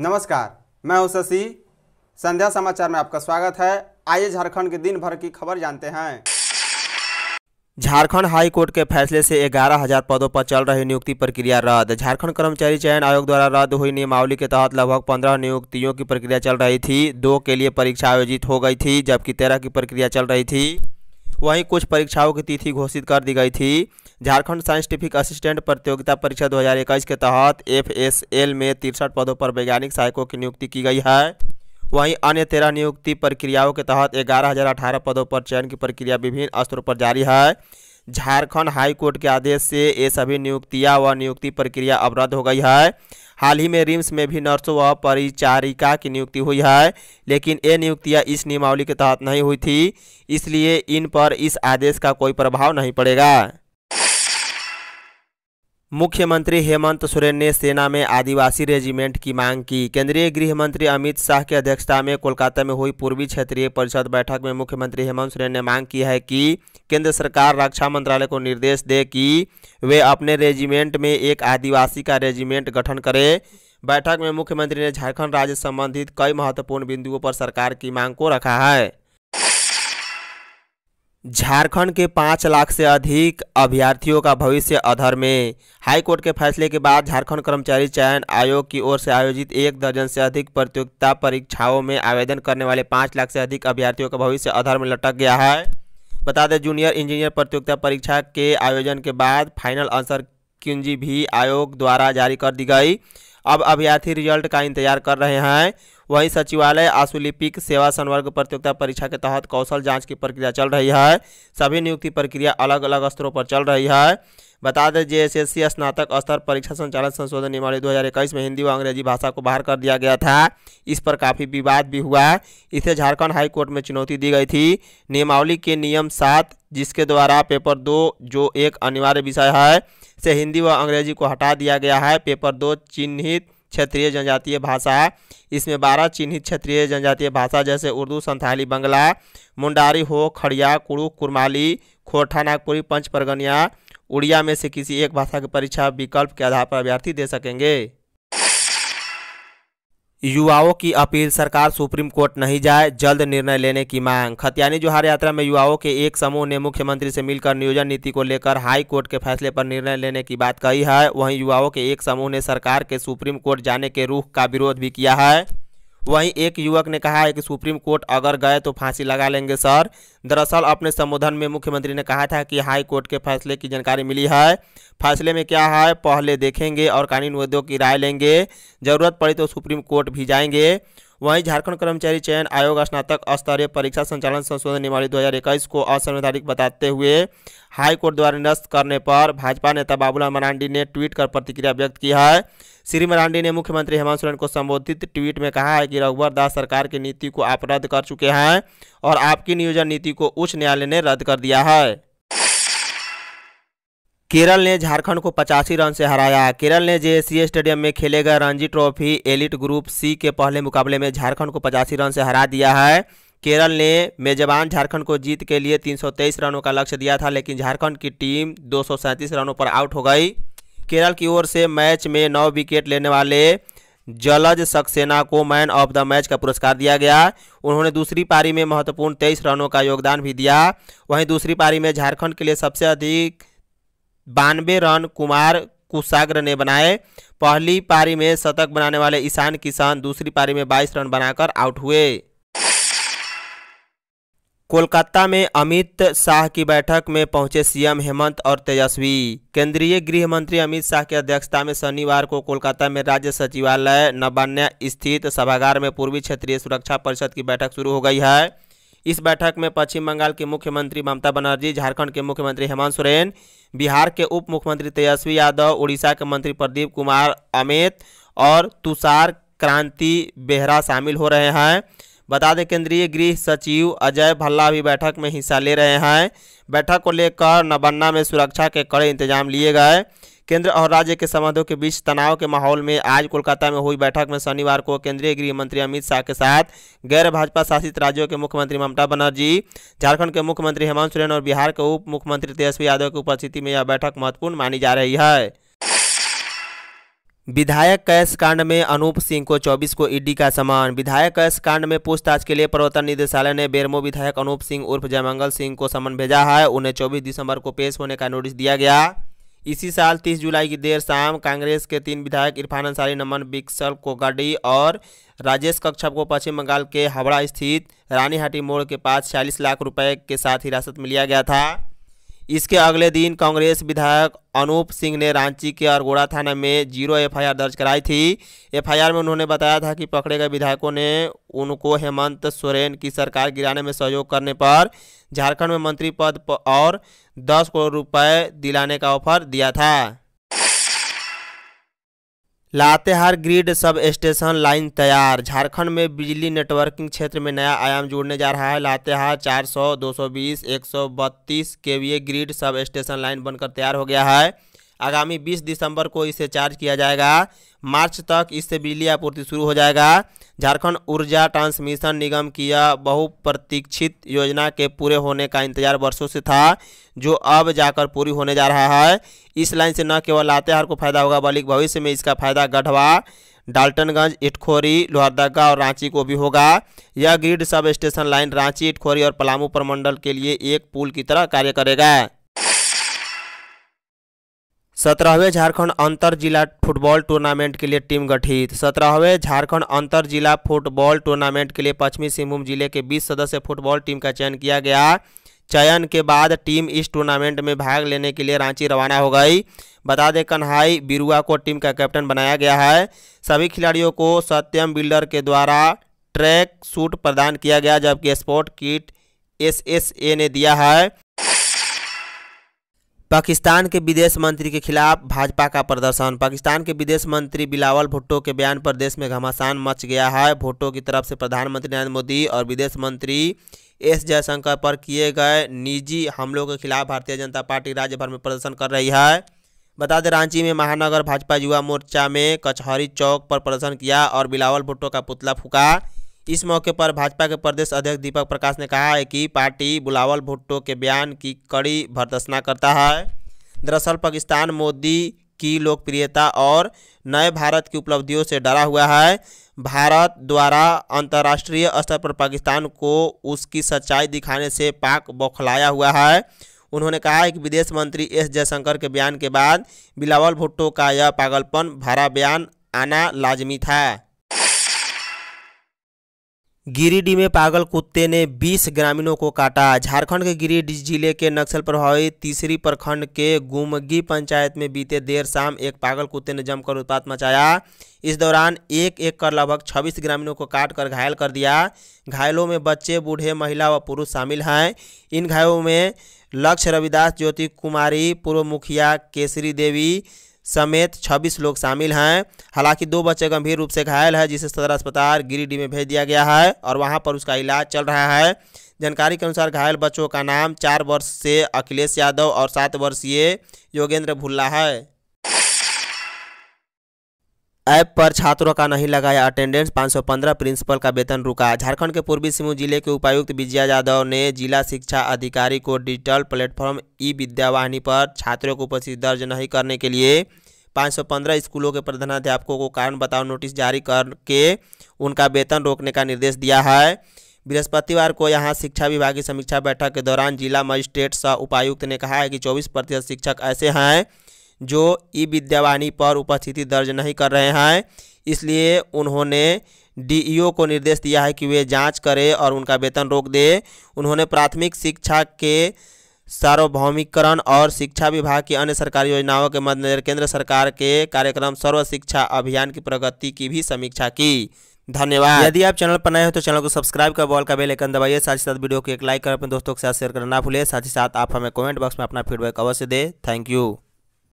नमस्कार मैं हूं शशि संध्या समाचार में आपका स्वागत है आइए झारखंड के दिन भर की खबर जानते हैं झारखंड हाई कोर्ट के फैसले से ग्यारह हजार पदों पर चल रही नियुक्ति प्रक्रिया रद्द झारखंड कर्मचारी चयन आयोग द्वारा रद्द हुई नियमावली के तहत लगभग पंद्रह नियुक्तियों की प्रक्रिया चल रही थी दो के लिए परीक्षा आयोजित हो गई थी जबकि तेरह की प्रक्रिया चल रही थी वहीं कुछ परीक्षाओं की तिथि घोषित कर दी गई थी झारखंड साइंटिफिक असिस्टेंट प्रतियोगिता परीक्षा 2021 के तहत एफएसएल में तिरसठ पदों पर वैज्ञानिक सहायकों की नियुक्ति की गई है वहीं अन्य तेरह नियुक्ति प्रक्रियाओं के तहत ग्यारह पदों पर चयन की प्रक्रिया विभिन्न स्तरों पर जारी है झारखंड हाई कोर्ट के आदेश से ये सभी नियुक्तियां व नियुक्ति प्रक्रिया अवरद्ध हो गई है हाल ही में रिम्स में भी नर्सों व परिचारिका की नियुक्ति हुई है लेकिन ये नियुक्तियां इस नियमावली के तहत नहीं हुई थी इसलिए इन पर इस आदेश का कोई प्रभाव नहीं पड़ेगा मुख्यमंत्री हेमंत सोरेन ने सेना में आदिवासी रेजिमेंट की मांग की केंद्रीय गृह मंत्री अमित शाह की अध्यक्षता में कोलकाता में हुई पूर्वी क्षेत्रीय परिषद बैठक में मुख्यमंत्री हेमंत सोरेन ने मांग की है कि केंद्र सरकार रक्षा मंत्रालय को निर्देश दे कि वे अपने रेजिमेंट में एक आदिवासी का रेजिमेंट गठन करें बैठक में मुख्यमंत्री ने झारखंड राज्य संबंधित कई महत्वपूर्ण बिंदुओं पर सरकार की मांग को रखा है झारखंड के पाँच लाख से अधिक अभ्यर्थियों का भविष्य अधर में हाई कोर्ट के फैसले के बाद झारखंड कर्मचारी चयन आयोग की ओर से आयोजित एक दर्जन से अधिक प्रतियोगिता परीक्षाओं में आवेदन करने वाले पाँच लाख से अधिक अभ्यर्थियों का भविष्य अधर में लटक गया है बता दें जूनियर इंजीनियर प्रतियोगिता परीक्षा के आयोजन के बाद फाइनल आंसर कुंजी भी आयोग द्वारा जारी कर दी गई अब अभ्यर्थी रिजल्ट का इंतजार कर रहे हैं वहीं सचिवालय आशुलिपिक सेवा संवर्ग प्रतियोगिता परीक्षा के तहत कौशल जांच की प्रक्रिया चल रही है सभी नियुक्ति प्रक्रिया अलग अलग स्तरों पर चल रही है बता दें जे एस स्नातक स्तर परीक्षा संचालन संशोधन नियमावली 2021 में हिंदी व अंग्रेजी भाषा को बाहर कर दिया गया था इस पर काफ़ी विवाद भी हुआ इसे झारखंड हाई कोर्ट में चुनौती दी गई थी नियमावली के नियम सात जिसके द्वारा पेपर दो जो एक अनिवार्य विषय है से हिंदी व अंग्रेजी को हटा दिया गया है पेपर दो चिन्हित क्षेत्रीय जनजातीय भाषा इसमें बारह चिन्हित क्षेत्रीय जनजातीय भाषा जैसे उर्दू संथाली बंगला मुंडारी हो खड़िया कुड़ू कुरमाली खोरठा नागपुरी पंच परगनिया उड़िया में से किसी एक भाषा की परीक्षा विकल्प के आधार पर अभ्यर्थी दे सकेंगे युवाओं की अपील सरकार सुप्रीम कोर्ट नहीं जाए जल्द निर्णय लेने की मांग खतियानी जोहार यात्रा में युवाओं के एक समूह ने मुख्यमंत्री से मिलकर नियोजन नीति को लेकर हाई कोर्ट के फैसले पर निर्णय लेने की बात कही है वहीं युवाओं के एक समूह ने सरकार के सुप्रीम कोर्ट जाने के रूख का विरोध भी किया है वहीं एक युवक ने कहा है कि सुप्रीम कोर्ट अगर गए तो फांसी लगा लेंगे सर दरअसल अपने संबोधन में मुख्यमंत्री ने कहा था कि हाई कोर्ट के फैसले की जानकारी मिली है फैसले में क्या है पहले देखेंगे और कानून उद्योग की राय लेंगे जरूरत पड़ी तो सुप्रीम कोर्ट भी जाएंगे वहीं झारखंड कर्मचारी चयन आयोग स्नातक स्तरीय परीक्षा संचालन संशोधन हज़ार 2021 को असंवैधानिक बताते हुए हाईकोर्ट द्वारा निरस्त करने पर भाजपा नेता बाबूलाल मरांडी ने ट्वीट कर प्रतिक्रिया व्यक्त की है श्री मरांडी ने मुख्यमंत्री हेमंत सोरेन को संबोधित ट्वीट में कहा है कि रघुवर दास सरकार की नीति को आप रद्द कर चुके हैं और आपकी नियोजन नीति को उच्च न्यायालय ने रद्द कर दिया है केरल ने झारखंड को पचासी रन से हराया केरल ने जेएससी स्टेडियम में खेले गए Ranji trophy elite group C के पहले मुकाबले में झारखंड को पचासी रन से हरा दिया है केरल ने मेजबान झारखंड को जीत के लिए 323 रनों का लक्ष्य दिया था लेकिन झारखंड की टीम दो रनों पर आउट हो गई केरल की ओर से मैच में नौ विकेट लेने वाले जलज सक्सेना को मैन ऑफ द मैच का पुरस्कार दिया गया उन्होंने दूसरी पारी में महत्वपूर्ण तेईस रनों का योगदान भी दिया वहीं दूसरी पारी में झारखंड के लिए सबसे अधिक बानवे रन कुमार कुशाग्र ने बनाए पहली पारी में शतक बनाने वाले ईशान किशन दूसरी पारी में 22 रन बनाकर आउट हुए कोलकाता में अमित शाह की बैठक में पहुंचे सीएम हेमंत और तेजस्वी केंद्रीय गृह मंत्री अमित शाह की अध्यक्षता में शनिवार को कोलकाता में राज्य सचिवालय नवान्या स्थित सभागार में पूर्वी क्षेत्रीय सुरक्षा परिषद की बैठक शुरू हो गई है इस बैठक में पश्चिम बंगाल की मुख्यमंत्री ममता बनर्जी झारखंड के मुख्यमंत्री हेमंत सोरेन बिहार के उप मुख्यमंत्री तेजस्वी यादव उड़ीसा के मंत्री प्रदीप कुमार अमित और तुषार क्रांति बेहरा शामिल हो रहे हैं बता दें केंद्रीय गृह सचिव अजय भल्ला भी बैठक में हिस्सा ले रहे हैं बैठक को लेकर नबन्ना में सुरक्षा के कड़े इंतजाम लिए गए केंद्र और राज्य के संबंधों के बीच तनाव के माहौल में आज कोलकाता में हुई बैठक में शनिवार को केंद्रीय गृह मंत्री अमित शाह के साथ गैर भाजपा शासित राज्यों के मुख्यमंत्री ममता बनर्जी झारखंड के मुख्यमंत्री हेमंत सोरेन और बिहार के उप मुख्यमंत्री तेजस्वी यादव की उपस्थिति में यह बैठक महत्वपूर्ण मानी जा रही है विधायक कैश कांड में अनूप सिंह को 24 को ईडी का समान विधायक कैश कांड में पूछताछ के लिए प्रवर्तन निदेशालय ने बेरमो विधायक अनूप सिंह उर्फ जयमंगल सिंह को समन भेजा है उन्हें 24 दिसंबर को पेश होने का नोटिस दिया गया इसी साल 30 जुलाई की देर शाम कांग्रेस के तीन विधायक इरफान अंसारी नमन बिक्सल कोगाडी और राजेश कक्षप को पश्चिम बंगाल के हावड़ा स्थित रानीहाटी मोड़ के पास छियालीस लाख रुपए के साथ हिरासत में लिया गया था इसके अगले दिन कांग्रेस विधायक अनूप सिंह ने रांची के अरगोड़ा थाना में जीरो एफआईआर दर्ज कराई थी एफआईआर में उन्होंने बताया था कि पकड़े गए विधायकों ने उनको हेमंत सोरेन की सरकार गिराने में सहयोग करने पर झारखंड में मंत्री पद और दस करोड़ रुपए दिलाने का ऑफर दिया था Latehar grid sub station line तैयार झारखंड में बिजली नेटवर्किंग क्षेत्र में नया आयाम जुड़ने जा रहा है लातेहार 400, 220, 132 सौ ग्रिड सब स्टेशन लाइन बनकर तैयार हो गया है आगामी 20 दिसंबर को इसे चार्ज किया जाएगा मार्च तक इससे बिजली आपूर्ति शुरू हो जाएगा झारखंड ऊर्जा ट्रांसमिशन निगम की यह बहुप्रतीक्षित योजना के पूरे होने का इंतजार वर्षों से था जो अब जाकर पूरी होने जा रहा है इस लाइन से न केवल लातेहार को फायदा होगा बल्कि भविष्य में इसका फायदा गढ़वा डाल्टनगंज इटखोरी लोहरदगा और रांची को भी होगा यह grid sub station line Ranchi Itkhori और पलामू प्रमंडल के लिए एक पुल की तरह कार्य करेगा सत्रहवें झारखंड अंतर जिला फुटबॉल टूर्नामेंट के लिए टीम गठित सत्रहवें झारखंड अंतर जिला फुटबॉल टूर्नामेंट के लिए पश्चिमी सिंहभूम जिले के 20 सदस्य फुटबॉल टीम का चयन किया गया चयन के बाद टीम इस टूर्नामेंट में भाग लेने के लिए रांची रवाना हो गई बता दें कन्हाई बिरुआ को टीम का कैप्टन बनाया गया है सभी खिलाड़ियों को सत्यम बिल्डर के द्वारा ट्रैक सूट प्रदान किया गया जबकि स्पोर्ट किट एस ने दिया है पाकिस्तान के विदेश मंत्री के खिलाफ भाजपा का प्रदर्शन पाकिस्तान के विदेश मंत्री बिलावल भुट्टो के बयान पर देश में घमासान मच गया है भुट्टो की तरफ से प्रधानमंत्री नरेंद्र मोदी और विदेश मंत्री एस जयशंकर पर किए गए निजी हमलों के खिलाफ भारतीय जनता पार्टी राज्य भर में प्रदर्शन कर रही है बता दें रांची में महानगर भाजपा युवा मोर्चा में कचहरी चौक पर प्रदर्शन किया और बिलावल भुट्टो का पुतला फूका इस मौके पर भाजपा के प्रदेश अध्यक्ष दीपक प्रकाश ने कहा है कि पार्टी बुलावल भुट्टो के बयान की कड़ी भर्दसना करता है दरअसल पाकिस्तान मोदी की लोकप्रियता और नए भारत की उपलब्धियों से डरा हुआ है भारत द्वारा अंतर्राष्ट्रीय स्तर पर पाकिस्तान को उसकी सच्चाई दिखाने से पाक बौखलाया हुआ है उन्होंने कहा है कि विदेश मंत्री एस जयशंकर के बयान के बाद बिलावल भुट्टो का यह पागलपन भरा बयान आना लाजमी था गिरिडीह में पागल कुत्ते ने 20 ग्रामीणों को काटा झारखंड के गिरिडीह जिले के नक्सल प्रभावित तीसरी प्रखंड के गुमगी पंचायत में बीते देर शाम एक पागल कुत्ते ने जमकर उत्पात मचाया इस दौरान एक एक कर लगभग 26 ग्रामीणों को काट कर घायल कर दिया घायलों में बच्चे बूढ़े महिला व पुरुष शामिल हैं इन घायलों में लक्ष्य रविदास ज्योति कुमारी पूर्व मुखिया केसरी देवी समेत 26 लोग शामिल हैं हालांकि दो बच्चे गंभीर रूप से घायल है जिसे सदर अस्पताल गिरिडीह में भेज दिया गया है और वहां पर उसका इलाज चल रहा है जानकारी के अनुसार घायल बच्चों का नाम चार वर्ष से अखिलेश यादव और सात वर्षीय योगेंद्र भुल्ला है ऐप पर छात्रों का नहीं लगाया अटेंडेंस 515 प्रिंसिपल का वेतन रुका झारखंड के पूर्वी सिंहभूम जिले के उपायुक्त विजया यादव ने जिला शिक्षा अधिकारी को डिजिटल प्लेटफॉर्म ई विद्यावाहिनी पर छात्रों को उपस्थित दर्ज नहीं करने के लिए 515 स्कूलों के प्रधानाध्यापकों को कारण बताओ नोटिस जारी करके उनका वेतन रोकने का निर्देश दिया है बृहस्पतिवार को यहाँ शिक्षा विभाग की समीक्षा बैठक के दौरान जिला मजिस्ट्रेट सह उपायुक्त ने कहा है कि चौबीस प्रतिशत शिक्षक ऐसे हैं जो ई विद्यावाणी पर उपस्थिति दर्ज नहीं कर रहे हैं इसलिए उन्होंने डीईओ को निर्देश दिया है कि वे जांच करें और उनका वेतन रोक दे उन्होंने प्राथमिक शिक्षा के सार्वभौमिकरण और शिक्षा विभाग की अन्य सरकारी योजनाओं के मद्देनजर केंद्र सरकार के कार्यक्रम सर्व शिक्षा अभियान की प्रगति की भी समीक्षा की धन्यवाद यदि आप चैनल पर नए हो तो चैनल को सब्सक्राइब कर बॉल का बेल आइकन दबाइए साथ ही साथ वीडियो को एक लाइक कर अपने दोस्तों के साथ शेयर करना ना भूलिए साथ ही साथ आप हमें कमेंट बॉक्स में अपना फीडबैक अवश्य दें थैंक यू